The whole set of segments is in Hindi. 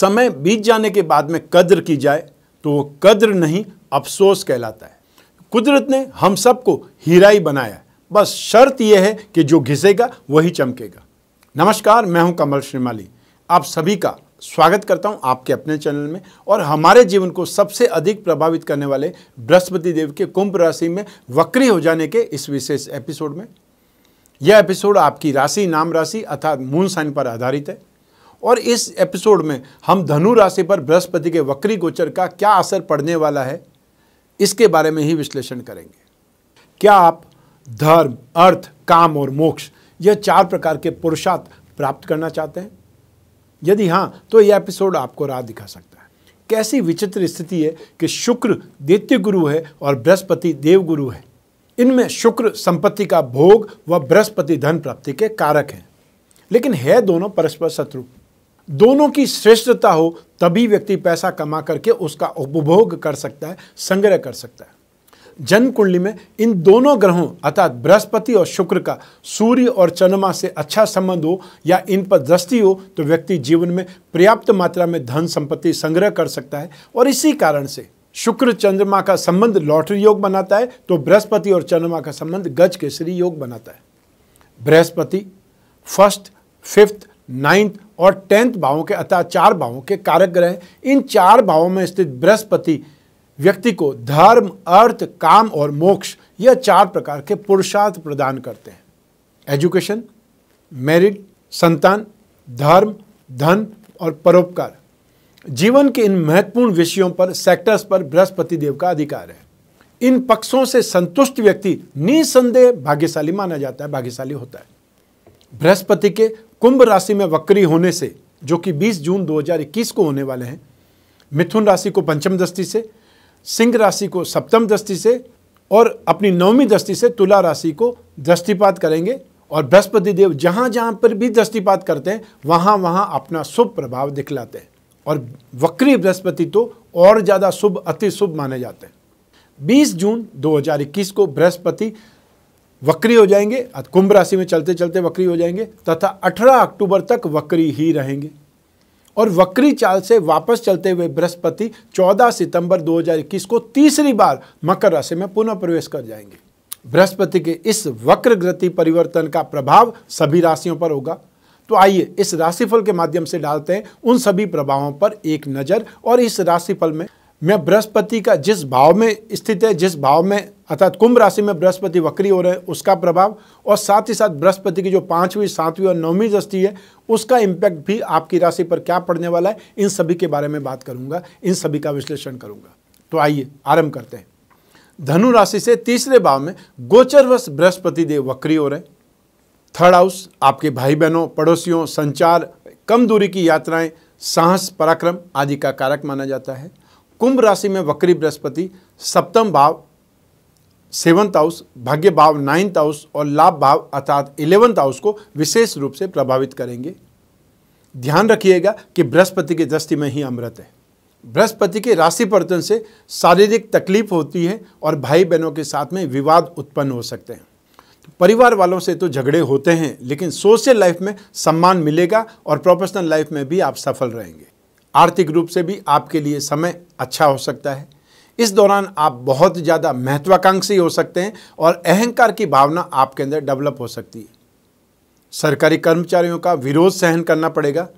समय बीत जाने के बाद में कद्र की जाए तो वो कद्र नहीं अफसोस कहलाता है कुदरत ने हम सबको हीरा ही बनाया बस शर्त यह है कि जो घिसेगा वही चमकेगा नमस्कार मैं हूं कमल श्रीमाली आप सभी का स्वागत करता हूं आपके अपने चैनल में और हमारे जीवन को सबसे अधिक प्रभावित करने वाले बृहस्पति देव के कुंभ राशि में वक्री हो जाने के इस विशेष एपिसोड में यह एपिसोड आपकी राशि नाम राशि अर्थात मून साइन पर आधारित है और इस एपिसोड में हम धनु राशि पर बृहस्पति के वक्री गोचर का क्या असर पड़ने वाला है इसके बारे में ही विश्लेषण करेंगे क्या आप धर्म अर्थ काम और मोक्ष यह चार प्रकार के पुरुषार्थ प्राप्त करना चाहते हैं यदि हाँ तो यह एपिसोड आपको राह दिखा सकता है कैसी विचित्र स्थिति है कि शुक्र दैत्य गुरु है और बृहस्पति देव गुरु है इनमें शुक्र संपत्ति का भोग व बृहस्पति धन प्राप्ति के कारक हैं लेकिन है दोनों परस्पर शत्रु दोनों की श्रेष्ठता हो तभी व्यक्ति पैसा कमा करके उसका उपभोग कर सकता है संग्रह कर सकता है जन्म कुंडली में इन दोनों ग्रहों अर्थात बृहस्पति और शुक्र का सूर्य और चंद्रमा से अच्छा संबंध हो या इन पर दृष्टि हो तो व्यक्ति जीवन में पर्याप्त मात्रा में धन संपत्ति संग्रह कर सकता है और इसी कारण से शुक्र चंद्रमा का संबंध लॉटरी योग बनाता है तो बृहस्पति और चंद्रमा का संबंध गज केसरी योग बनाता है बृहस्पति फर्स्ट फिफ्थ नाइन्थ और टेंथ भावों के अतः चार भावों के कारक ग्रह इन चार भावों में स्थित बृहस्पति व्यक्ति को धर्म अर्थ काम और मोक्ष यह चार प्रकार के पुरुषार्थ प्रदान करते हैं एजुकेशन मेरिट संतान धर्म धन और परोपकार जीवन के इन महत्वपूर्ण विषयों पर सेक्टर्स पर बृहस्पति देव का अधिकार है इन पक्षों से संतुष्ट व्यक्ति निसंदेह भाग्यशाली माना जाता है भाग्यशाली होता है बृहस्पति के कुंभ राशि में वक्री होने से जो कि 20 जून 2021 को होने वाले हैं मिथुन राशि को पंचम दृष्टि से सिंह राशि को सप्तम दृष्टि से और अपनी नवमी दृष्टि से तुला राशि को दृष्टिपात करेंगे और बृहस्पति देव जहाँ जहाँ पर भी दृष्टिपात करते हैं वहाँ वहाँ अपना शुभ प्रभाव दिखलाते हैं और वक्री बृहस्पति तो और ज़्यादा शुभ अति शुभ माने जाते हैं 20 जून 2021 को बृहस्पति वक्री हो जाएंगे कुंभ राशि में चलते चलते वक्री हो जाएंगे तथा 18 अक्टूबर तक वक्री ही रहेंगे और वक्री चाल से वापस चलते हुए बृहस्पति 14 सितंबर 2021 को तीसरी बार मकर राशि में पुनः प्रवेश कर जाएंगे बृहस्पति के इस वक्र गति परिवर्तन का प्रभाव सभी राशियों पर होगा तो आइए इस राशिफल के माध्यम से डालते हैं उन सभी प्रभावों पर एक नज़र और इस राशिफल में मैं बृहस्पति का जिस भाव में स्थित है जिस भाव में अर्थात कुंभ राशि में बृहस्पति वक्री हो रहे हैं उसका प्रभाव और साथ ही साथ बृहस्पति की जो पांचवी सातवीं और नौवीं दृष्टि है उसका इम्पैक्ट भी आपकी राशि पर क्या पड़ने वाला है इन सभी के बारे में बात करूंगा इन सभी का विश्लेषण करूंगा तो आइए आरंभ करते हैं धनु राशि से तीसरे भाव में गोचरवश बृहस्पति देव वक्री हो रहे हैं थर्ड हाउस आपके भाई बहनों पड़ोसियों संचार कम दूरी की यात्राएं साहस पराक्रम आदि का कारक माना जाता है कुंभ राशि में वक्री बृहस्पति सप्तम भाव सेवंथ हाउस भाग्य भाव नाइन्थ हाउस और लाभ भाव अर्थात इलेवंथ हाउस को विशेष रूप से प्रभावित करेंगे ध्यान रखिएगा कि बृहस्पति की दृष्टि में ही अमृत है बृहस्पति के राशि परिवर्तन से शारीरिक तकलीफ होती है और भाई बहनों के साथ में विवाद उत्पन्न हो सकते हैं परिवार वालों से तो झगड़े होते हैं लेकिन सोशल लाइफ में सम्मान मिलेगा और प्रोफेशनल लाइफ में भी आप सफल रहेंगे आर्थिक रूप से भी आपके लिए समय अच्छा हो सकता है इस दौरान आप बहुत ज़्यादा महत्वाकांक्षी हो सकते हैं और अहंकार की भावना आपके अंदर डेवलप हो सकती है सरकारी कर्मचारियों का विरोध सहन करना पड़ेगा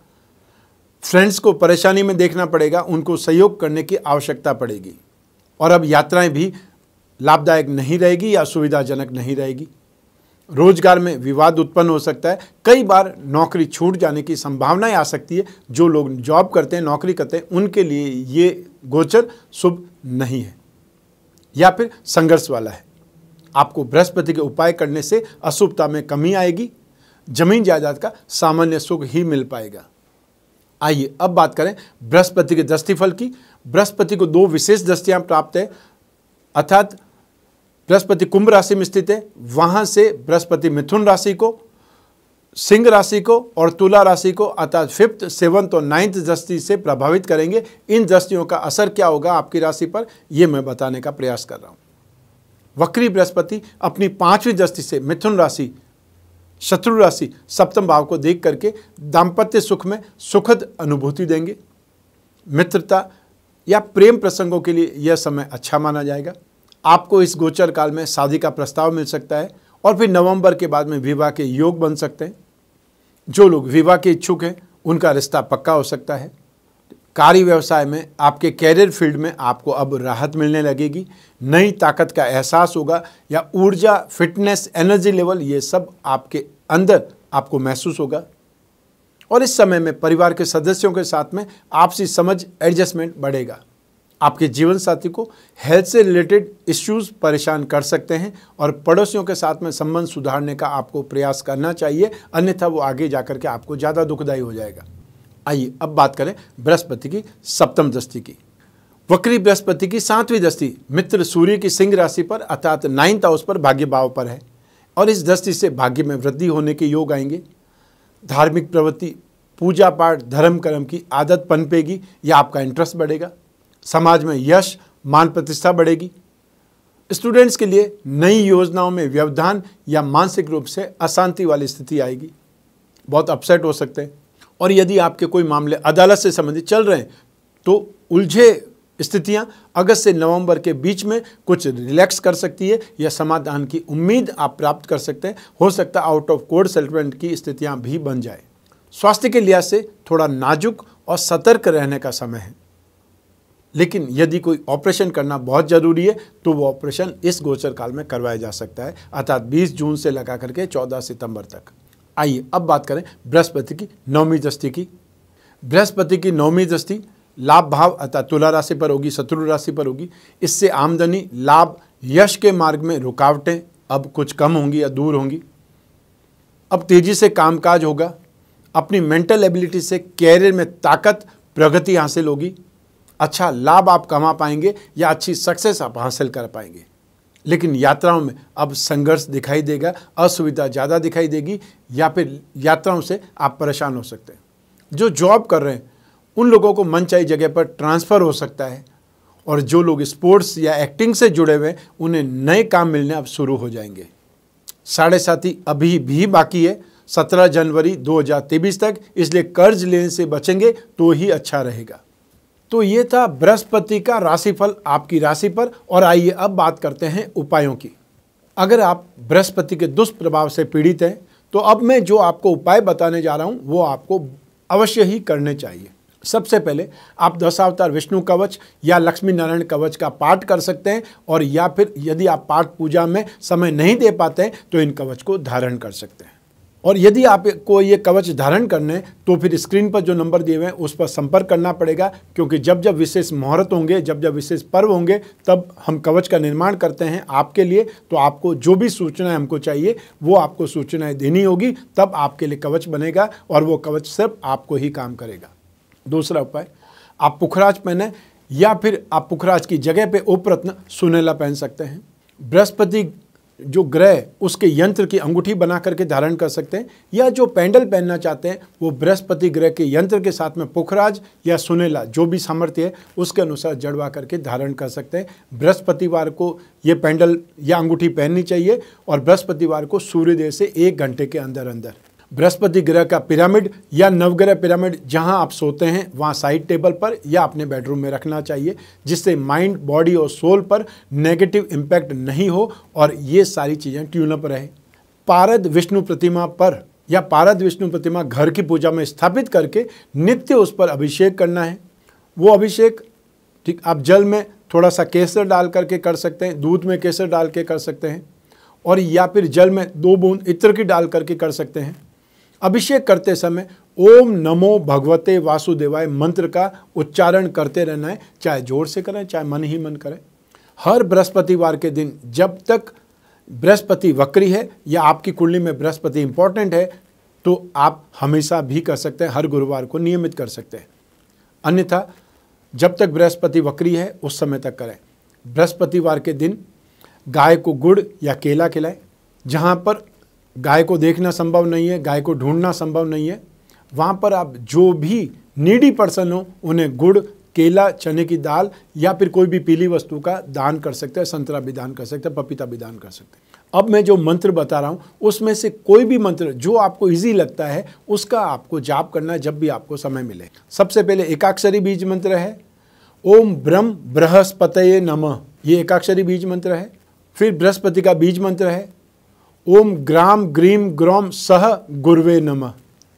फ्रेंड्स को परेशानी में देखना पड़ेगा उनको सहयोग करने की आवश्यकता पड़ेगी और अब यात्राएं भी लाभदायक नहीं रहेगी या सुविधाजनक नहीं रहेगी रोजगार में विवाद उत्पन्न हो सकता है कई बार नौकरी छूट जाने की संभावनाएं आ सकती है जो लोग जॉब करते हैं नौकरी करते हैं उनके लिए ये गोचर शुभ नहीं है या फिर संघर्ष वाला है आपको बृहस्पति के उपाय करने से अशुभता में कमी आएगी जमीन जायदाद का सामान्य सुख ही मिल पाएगा आइए अब बात करें बृहस्पति के दृष्टिफल की बृहस्पति को दो विशेष दृष्टियाँ प्राप्त है अर्थात बृहस्पति कुंभ राशि में स्थित है वहां से बृहस्पति मिथुन राशि को सिंह राशि को और तुला राशि को अर्थात फिफ्थ सेवंथ और नाइन्थ दृष्टि से प्रभावित करेंगे इन दृष्टियों का असर क्या होगा आपकी राशि पर यह मैं बताने का प्रयास कर रहा हूं वक्री बृहस्पति अपनी पांचवी दृष्टि से मिथुन राशि शत्रु राशि सप्तम भाव को देख करके दाम्पत्य सुख में सुखद अनुभूति देंगे मित्रता या प्रेम प्रसंगों के लिए यह समय अच्छा माना जाएगा आपको इस गोचर काल में शादी का प्रस्ताव मिल सकता है और फिर नवंबर के बाद में विवाह के योग बन सकते हैं जो लोग विवाह के इच्छुक हैं उनका रिश्ता पक्का हो सकता है कार्य व्यवसाय में आपके कैरियर फील्ड में आपको अब राहत मिलने लगेगी नई ताकत का एहसास होगा या ऊर्जा फिटनेस एनर्जी लेवल ये सब आपके अंदर आपको महसूस होगा और इस समय में परिवार के सदस्यों के साथ में आपसी समझ एडजस्टमेंट बढ़ेगा आपके जीवन साथी को हेल्थ से रिलेटेड इश्यूज परेशान कर सकते हैं और पड़ोसियों के साथ में संबंध सुधारने का आपको प्रयास करना चाहिए अन्यथा वो आगे जाकर के आपको ज़्यादा दुखदायी हो जाएगा आइए अब बात करें बृहस्पति की सप्तम दृष्टि की वक्री बृहस्पति की सातवीं दृष्टि मित्र सूर्य की सिंह राशि पर अर्थात नाइन्थ हाउस पर भाग्य भाव पर है और इस दृष्टि से भाग्य में वृद्धि होने के योग आएंगे धार्मिक प्रवृत्ति पूजा पाठ धर्म कर्म की आदत पनपेगी या आपका इंटरेस्ट बढ़ेगा समाज में यश मान प्रतिष्ठा बढ़ेगी स्टूडेंट्स के लिए नई योजनाओं में व्यवधान या मानसिक रूप से अशांति वाली स्थिति आएगी बहुत अपसेट हो सकते हैं और यदि आपके कोई मामले अदालत से संबंधित चल रहे हैं तो उलझे स्थितियां अगस्त से नवंबर के बीच में कुछ रिलैक्स कर सकती है या समाधान की उम्मीद आप प्राप्त कर सकते हैं हो सकता है आउट ऑफ कोर्ट सेटलमेंट की स्थितियां भी बन जाए स्वास्थ्य के लिहाज से थोड़ा नाजुक और सतर्क रहने का समय है लेकिन यदि कोई ऑपरेशन करना बहुत ज़रूरी है तो वो ऑपरेशन इस गोचर काल में करवाया जा सकता है अर्थात 20 जून से लगा करके 14 सितंबर तक आइए अब बात करें बृहस्पति की नौमी दृष्टि की बृहस्पति की नौमी दृष्टि लाभ भाव अर्थात तुला राशि पर होगी शत्रु राशि पर होगी इससे आमदनी लाभ यश के मार्ग में रुकावटें अब कुछ कम होंगी या दूर होंगी अब तेज़ी से कामकाज होगा अपनी मेंटल एबिलिटी से कैरियर में ताकत प्रगति हासिल होगी अच्छा लाभ आप कमा पाएंगे या अच्छी सक्सेस आप हासिल कर पाएंगे लेकिन यात्राओं में अब संघर्ष दिखाई देगा असुविधा ज़्यादा दिखाई देगी या फिर यात्राओं से आप परेशान हो सकते हैं जो जॉब कर रहे हैं उन लोगों को मनचाही जगह पर ट्रांसफ़र हो सकता है और जो लोग स्पोर्ट्स या एक्टिंग से जुड़े हुए हैं उन्हें नए काम मिलने अब शुरू हो जाएंगे साढ़े साथी अभी भी बाकी है सत्रह जनवरी दो तक इसलिए कर्ज लेने से बचेंगे तो ही अच्छा रहेगा तो ये था बृहस्पति का राशिफल आपकी राशि पर और आइए अब बात करते हैं उपायों की अगर आप बृहस्पति के दुष्प्रभाव से पीड़ित हैं तो अब मैं जो आपको उपाय बताने जा रहा हूँ वो आपको अवश्य ही करने चाहिए सबसे पहले आप दशावतार विष्णु कवच या लक्ष्मी नारायण कवच का पाठ कर सकते हैं और या फिर यदि आप पाठ पूजा में समय नहीं दे पाते हैं तो इन कवच को धारण कर सकते हैं और यदि आपको ये कवच धारण करने तो फिर स्क्रीन पर जो नंबर दिए हुए हैं उस पर संपर्क करना पड़ेगा क्योंकि जब जब विशेष मुहूर्त होंगे जब जब विशेष पर्व होंगे तब हम कवच का निर्माण करते हैं आपके लिए तो आपको जो भी सूचनाएं हमको चाहिए वो आपको सूचनाएं देनी होगी तब आपके लिए कवच बनेगा और वो कवच सिर्फ आपको ही काम करेगा दूसरा उपाय आप पुखराज पहने या फिर आप पुखराज की जगह पर उपरत्न सुनेला पहन सकते हैं बृहस्पति जो ग्रह उसके यंत्र की अंगूठी बना करके धारण कर सकते हैं या जो पैंडल पहनना चाहते हैं वो बृहस्पति ग्रह के यंत्र के साथ में पुखराज या सुनेला जो भी सामर्थ्य है उसके अनुसार जड़वा करके धारण कर सकते हैं बृहस्पतिवार को ये पैंडल या अंगूठी पहननी चाहिए और बृहस्पतिवार को सूर्योदय से एक घंटे के अंदर अंदर बृहस्पति ग्रह का पिरामिड या नवग्रह पिरामिड जहां आप सोते हैं वहां साइड टेबल पर या अपने बेडरूम में रखना चाहिए जिससे माइंड बॉडी और सोल पर नेगेटिव इम्पैक्ट नहीं हो और ये सारी चीज़ें ट्यूनअप रहे पारद विष्णु प्रतिमा पर या पारद विष्णु प्रतिमा घर की पूजा में स्थापित करके नित्य उस पर अभिषेक करना है वो अभिषेक ठीक आप जल में थोड़ा सा केसर डाल करके कर सकते हैं दूध में केसर डाल के कर सकते हैं और या फिर जल में दो बूंद इत्र की डाल करके कर सकते हैं अभिषेक करते समय ओम नमो भगवते वासुदेवाय मंत्र का उच्चारण करते रहना है चाहे जोर से करें चाहे मन ही मन करें हर बृहस्पतिवार के दिन जब तक बृहस्पति वक्री है या आपकी कुंडली में बृहस्पति इंपॉर्टेंट है तो आप हमेशा भी कर सकते हैं हर गुरुवार को नियमित कर सकते हैं अन्यथा जब तक बृहस्पति वक्री है उस समय तक करें बृहस्पतिवार के दिन गाय को गुड़ या केला खिलाएं जहाँ पर गाय को देखना संभव नहीं है गाय को ढूंढना संभव नहीं है वहाँ पर आप जो भी नीडी पर्सन हो उन्हें गुड़ केला चने की दाल या फिर कोई भी पीली वस्तु का दान कर सकते हैं संतरा भी दान कर सकते हैं पपीता भी दान कर सकते हैं अब मैं जो मंत्र बता रहा हूँ उसमें से कोई भी मंत्र जो आपको इजी लगता है उसका आपको जाप करना है जब भी आपको समय मिले सबसे पहले एकाक्षरी बीज मंत्र है ओम ब्रह्म बृहस्पत नमः ये एकाक्षरी बीज मंत्र है फिर बृहस्पति का बीज मंत्र है ओम ग्राम ग्रीम ग्रोम सह गुरवे नमः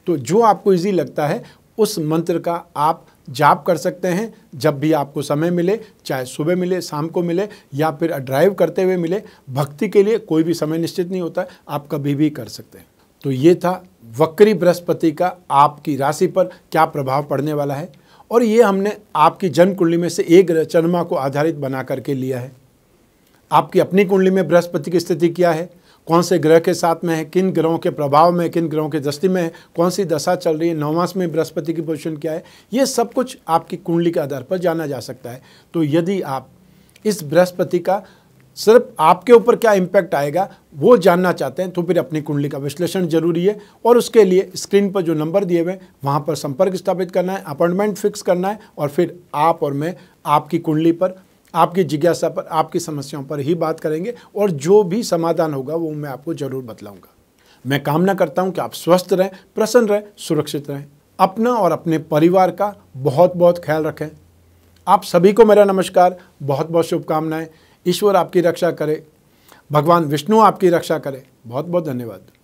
तो जो आपको इजी लगता है उस मंत्र का आप जाप कर सकते हैं जब भी आपको समय मिले चाहे सुबह मिले शाम को मिले या फिर ड्राइव करते हुए मिले भक्ति के लिए कोई भी समय निश्चित नहीं होता आप कभी भी कर सकते हैं तो ये था वक्री बृहस्पति का आपकी राशि पर क्या प्रभाव पड़ने वाला है और ये हमने आपकी जन्म कुंडली में से एक चंद्रमा को आधारित बना करके लिया है आपकी अपनी कुंडली में बृहस्पति की स्थिति क्या है कौन से ग्रह के साथ में है किन ग्रहों के प्रभाव में किन ग्रहों के दृष्टि में है कौन सी दशा चल रही है नवमास में बृहस्पति की पोजिशन क्या है ये सब कुछ आपकी कुंडली के आधार पर जाना जा सकता है तो यदि आप इस बृहस्पति का सिर्फ आपके ऊपर क्या इम्पैक्ट आएगा वो जानना चाहते हैं तो फिर अपनी कुंडली का विश्लेषण जरूरी है और उसके लिए स्क्रीन पर जो नंबर दिए हुए वहाँ पर संपर्क स्थापित करना है अपॉइंटमेंट फिक्स करना है और फिर आप और मैं आपकी कुंडली पर आपकी जिज्ञासा पर आपकी समस्याओं पर ही बात करेंगे और जो भी समाधान होगा वो मैं आपको ज़रूर बतलाऊँगा मैं कामना करता हूँ कि आप स्वस्थ रहें प्रसन्न रहें सुरक्षित रहें अपना और अपने परिवार का बहुत बहुत ख्याल रखें आप सभी को मेरा नमस्कार बहुत बहुत शुभकामनाएं ईश्वर आपकी रक्षा करे भगवान विष्णु आपकी रक्षा करे बहुत बहुत धन्यवाद